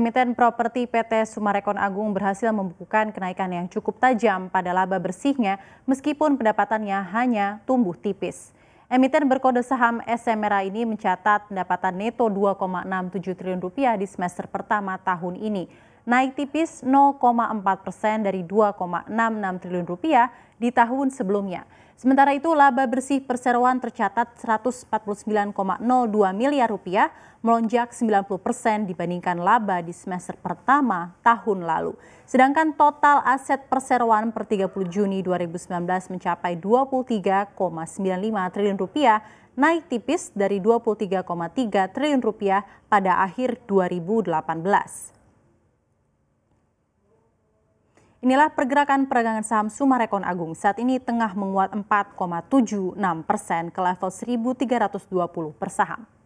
Emiten properti PT Sumarekon Agung berhasil membukukan kenaikan yang cukup tajam pada laba bersihnya meskipun pendapatannya hanya tumbuh tipis. Emiten berkode saham SMRA ini mencatat pendapatan neto 2,67 triliun rupiah di semester pertama tahun ini, naik tipis 0,4 persen dari 2,66 triliun rupiah di tahun sebelumnya. Sementara itu laba bersih perseroan tercatat 149,02 miliar rupiah melonjak 90 persen dibandingkan laba di semester pertama tahun lalu. Sedangkan total aset perseroan per 30 Juni 2019 mencapai 23,95 triliun rupiah naik tipis dari 23,3 triliun rupiah pada akhir 2018. Inilah pergerakan perdagangan saham Sumarekon Agung saat ini tengah menguat 4,76 persen ke level 1.320 per saham.